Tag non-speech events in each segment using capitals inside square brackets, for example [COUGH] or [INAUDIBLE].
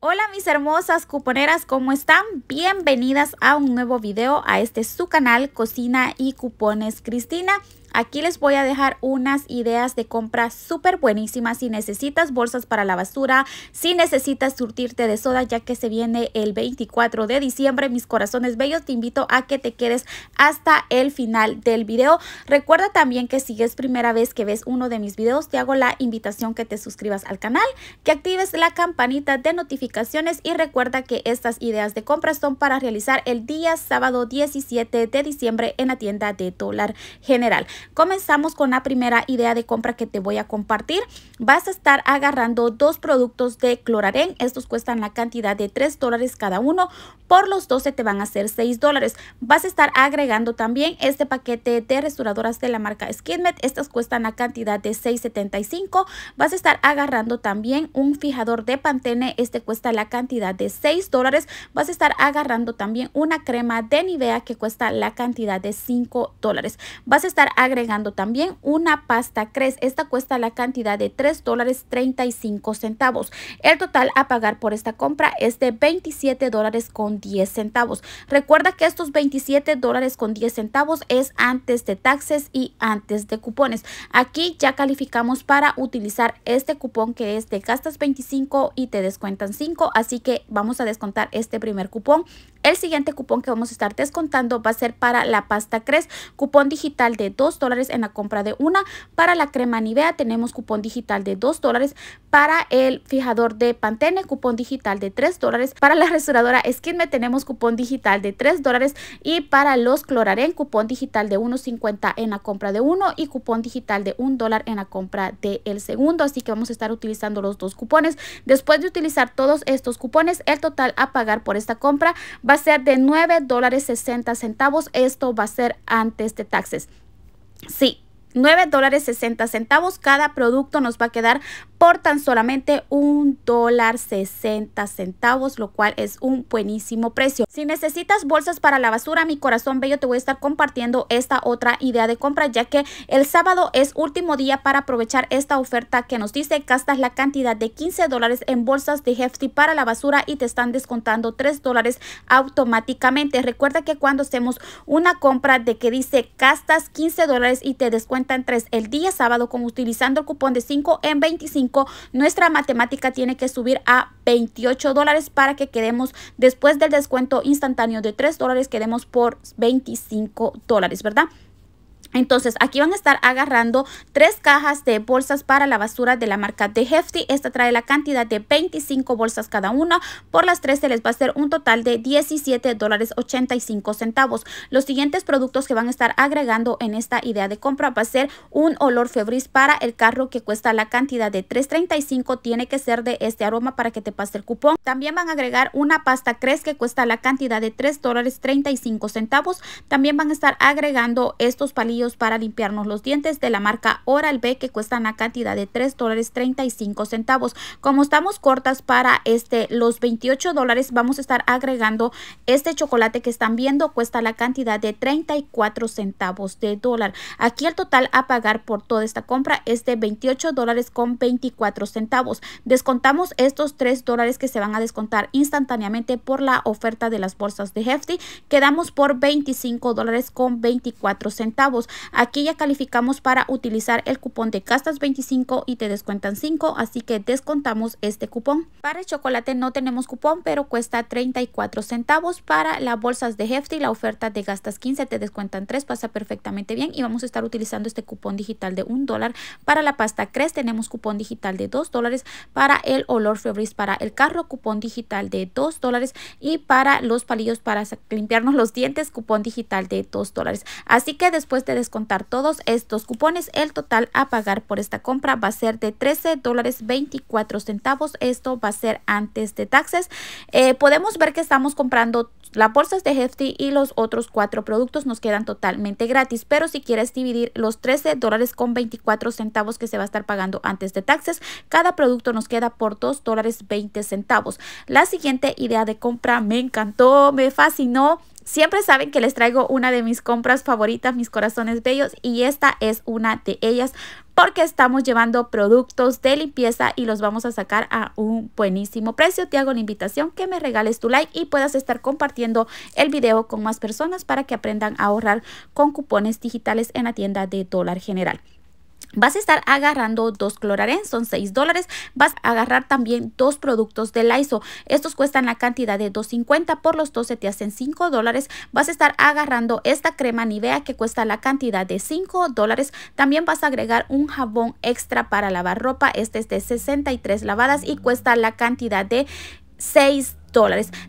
Hola mis hermosas cuponeras, ¿cómo están? Bienvenidas a un nuevo video a este su canal Cocina y Cupones Cristina. Aquí les voy a dejar unas ideas de compra súper buenísimas si necesitas bolsas para la basura, si necesitas surtirte de soda ya que se viene el 24 de diciembre. Mis corazones bellos, te invito a que te quedes hasta el final del video. Recuerda también que si es primera vez que ves uno de mis videos, te hago la invitación que te suscribas al canal, que actives la campanita de notificaciones y recuerda que estas ideas de compra son para realizar el día sábado 17 de diciembre en la tienda de dólar general. Comenzamos con la primera idea de compra que te voy a compartir. Vas a estar agarrando dos productos de Cloraren. Estos cuestan la cantidad de 3 dólares cada uno. Por los 12 te van a ser 6 dólares. Vas a estar agregando también este paquete de restauradoras de la marca Skidmet. Estas cuestan la cantidad de 6.75. Vas a estar agarrando también un fijador de Pantene. Este cuesta la cantidad de 6 dólares. Vas a estar agarrando también una crema de Nivea que cuesta la cantidad de 5 dólares. Vas a estar agregando agregando también una pasta Cres. Esta cuesta la cantidad de 3 dólares 35 centavos. El total a pagar por esta compra es de 27 dólares con 10 centavos. Recuerda que estos 27 dólares con 10 centavos es antes de taxes y antes de cupones. Aquí ya calificamos para utilizar este cupón que es de gastas 25 y te descuentan 5. Así que vamos a descontar este primer cupón el siguiente cupón que vamos a estar descontando va a ser para la pasta CRES, cupón digital de 2 dólares en la compra de una. Para la crema Nivea tenemos cupón digital de 2 dólares. Para el fijador de Pantene, cupón digital de 3 dólares. Para la restauradora Skinme tenemos cupón digital de 3 dólares. Y para los Cloraren, cupón digital de 1.50 en la compra de uno y cupón digital de 1 dólar en la compra del el segundo. Así que vamos a estar utilizando los dos cupones. Después de utilizar todos estos cupones, el total a pagar por esta compra va a a ser de 9 dólares 60 centavos. Esto va a ser antes de taxes. Sí, 9 dólares 60 centavos. Cada producto nos va a quedar por tan solamente $1.60 dólar centavos, lo cual es un buenísimo precio. Si necesitas bolsas para la basura, mi corazón bello, te voy a estar compartiendo esta otra idea de compra, ya que el sábado es último día para aprovechar esta oferta que nos dice, gastas la cantidad de 15 dólares en bolsas de Hefty para la basura y te están descontando 3 dólares automáticamente. Recuerda que cuando hacemos una compra de que dice castas 15 dólares y te descuenta en tres el día sábado con utilizando el cupón de 5 en 25, nuestra matemática tiene que subir a 28 dólares para que quedemos después del descuento instantáneo de 3 dólares, quedemos por 25 dólares, ¿verdad? Entonces aquí van a estar agarrando tres cajas de bolsas para la basura de la marca de Hefty. Esta trae la cantidad de 25 bolsas cada una. Por las tres se les va a ser un total de 17 dólares 85 centavos. Los siguientes productos que van a estar agregando en esta idea de compra va a ser un olor febris para el carro que cuesta la cantidad de 3.35. Tiene que ser de este aroma para que te pase el cupón. También van a agregar una pasta Cres que cuesta la cantidad de 3 dólares 35 centavos. También van a estar agregando estos palitos para limpiarnos los dientes de la marca Oral B que cuestan la cantidad de 3 dólares 35 centavos. Como estamos cortas para este los 28 dólares vamos a estar agregando este chocolate que están viendo cuesta la cantidad de 34 centavos de dólar. Aquí el total a pagar por toda esta compra es de 28 dólares con 24 centavos. Descontamos estos 3 dólares que se van a descontar instantáneamente por la oferta de las bolsas de Hefty. Quedamos por 25 dólares con 24 centavos. Aquí ya calificamos para utilizar el cupón de gastas 25 y te descuentan 5, así que descontamos este cupón. Para el chocolate no tenemos cupón, pero cuesta 34 centavos. Para las bolsas de Hefty, la oferta de gastas 15 te descuentan 3, pasa perfectamente bien y vamos a estar utilizando este cupón digital de 1 dólar. Para la pasta Crest tenemos cupón digital de 2 dólares. Para el olor Febris para el carro, cupón digital de 2 dólares. Y para los palillos para limpiarnos los dientes, cupón digital de 2 dólares. Así que después de descontar todos estos cupones, el total a pagar por esta compra va a ser de 13 dólares 24 centavos. Esto va a ser antes de taxes. Eh, podemos ver que estamos comprando las bolsas de Hefty y los otros cuatro productos nos quedan totalmente gratis. Pero si quieres dividir los 13 dólares con 24 centavos que se va a estar pagando antes de taxes, cada producto nos queda por 2 dólares 20 centavos. La siguiente idea de compra me encantó, me fascinó. Siempre saben que les traigo una de mis compras favoritas, mis corazones bellos, y esta es una de ellas porque estamos llevando productos de limpieza y los vamos a sacar a un buenísimo precio. Te hago la invitación que me regales tu like y puedas estar compartiendo el video con más personas para que aprendan a ahorrar con cupones digitales en la tienda de dólar general. Vas a estar agarrando dos cloraren, son 6 dólares. Vas a agarrar también dos productos de ISO. Estos cuestan la cantidad de 2.50 por los 12 te hacen 5 dólares. Vas a estar agarrando esta crema Nivea que cuesta la cantidad de 5 dólares. También vas a agregar un jabón extra para lavar ropa. Este es de 63 lavadas y cuesta la cantidad de 6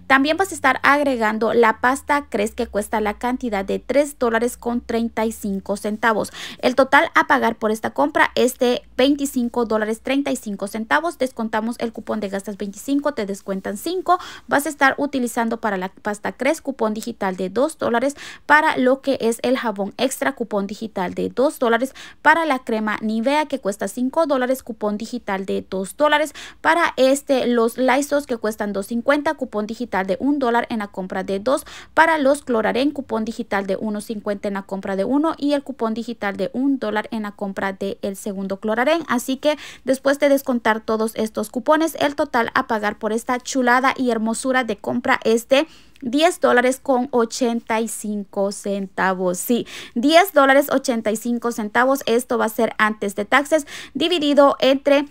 también vas a estar agregando la pasta Cres que cuesta la cantidad de 3 dólares con 35 centavos. El total a pagar por esta compra es de 25 dólares 35 centavos. Descontamos el cupón de gastas 25, te descuentan 5. Vas a estar utilizando para la pasta Cres cupón digital de 2 dólares para lo que es el jabón extra cupón digital de 2 dólares para la crema Nivea que cuesta 5 dólares cupón digital de 2 dólares para este los Lysos que cuestan 2.50 cupón digital de un dólar en la compra de dos. Para los Cloraren, cupón digital de 1.50 en la compra de uno y el cupón digital de un dólar en la compra del el segundo Cloraren. Así que después de descontar todos estos cupones, el total a pagar por esta chulada y hermosura de compra es de 10 dólares con 85 centavos. Sí, 10 dólares 85 centavos. Esto va a ser antes de taxes dividido entre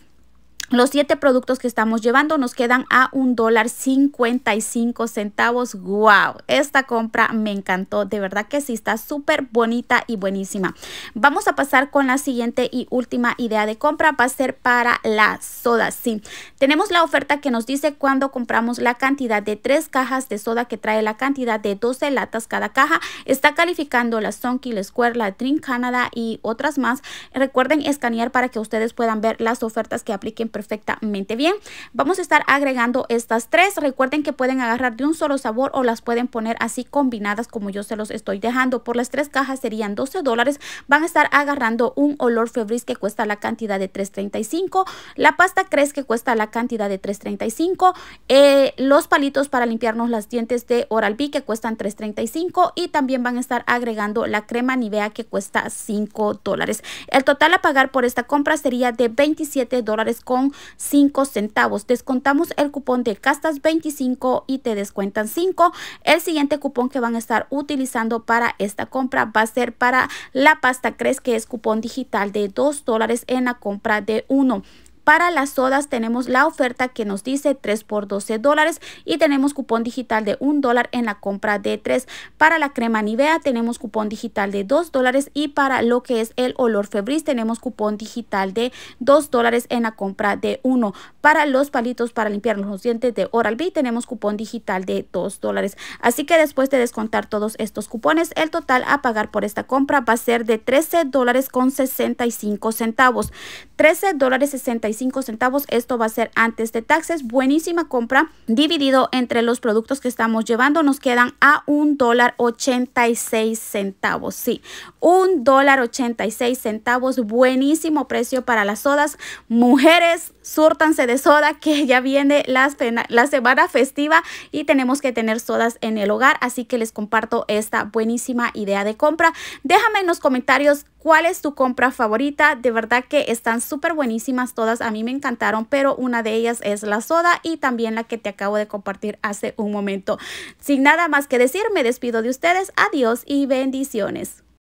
los siete productos que estamos llevando nos quedan a un dólar 55 centavos. ¡Wow! Esta compra me encantó. De verdad que sí, está súper bonita y buenísima. Vamos a pasar con la siguiente y última idea de compra. Va a ser para la soda. Sí, tenemos la oferta que nos dice cuando compramos la cantidad de tres cajas de soda que trae la cantidad de 12 latas cada caja. Está calificando la Sonky, la Square, la Dream Canada y otras más. Recuerden escanear para que ustedes puedan ver las ofertas que apliquen perfectamente bien. Vamos a estar agregando estas tres. Recuerden que pueden agarrar de un solo sabor o las pueden poner así combinadas como yo se los estoy dejando. Por las tres cajas serían 12 dólares. Van a estar agarrando un olor febris que cuesta la cantidad de 3.35. La pasta crees que cuesta la cantidad de 3.35. Eh, los palitos para limpiarnos las dientes de Oral-B que cuestan 3.35 y también van a estar agregando la crema Nivea que cuesta 5 dólares. El total a pagar por esta compra sería de 27 dólares con 5 centavos. Descontamos el cupón de castas 25 y te descuentan 5. El siguiente cupón que van a estar utilizando para esta compra va a ser para la pasta Cres, que es cupón digital de 2 dólares en la compra de 1. Para las sodas tenemos la oferta que nos dice 3 por 12 dólares y tenemos cupón digital de 1 dólar en la compra de 3. Para la crema Nivea tenemos cupón digital de 2 dólares y para lo que es el olor Febris tenemos cupón digital de 2 dólares en la compra de 1. Para los palitos para limpiar los dientes de Oral-B tenemos cupón digital de 2 dólares. Así que después de descontar todos estos cupones, el total a pagar por esta compra va a ser de 13 dólares con 65 centavos. 13 dólares 65 centavos. Esto va a ser antes de taxes. Buenísima compra. Dividido entre los productos que estamos llevando, nos quedan a un dólar 86 centavos. Sí, un dólar 86 centavos. Buenísimo precio para las sodas. Mujeres, Súrtanse de soda que [LAUGHS] ya viene la, la semana festiva y tenemos que tener sodas en el hogar. Así que les comparto esta buenísima idea de compra. Déjame en los comentarios ¿Cuál es tu compra favorita? De verdad que están súper buenísimas todas. A mí me encantaron, pero una de ellas es la soda y también la que te acabo de compartir hace un momento. Sin nada más que decir, me despido de ustedes. Adiós y bendiciones.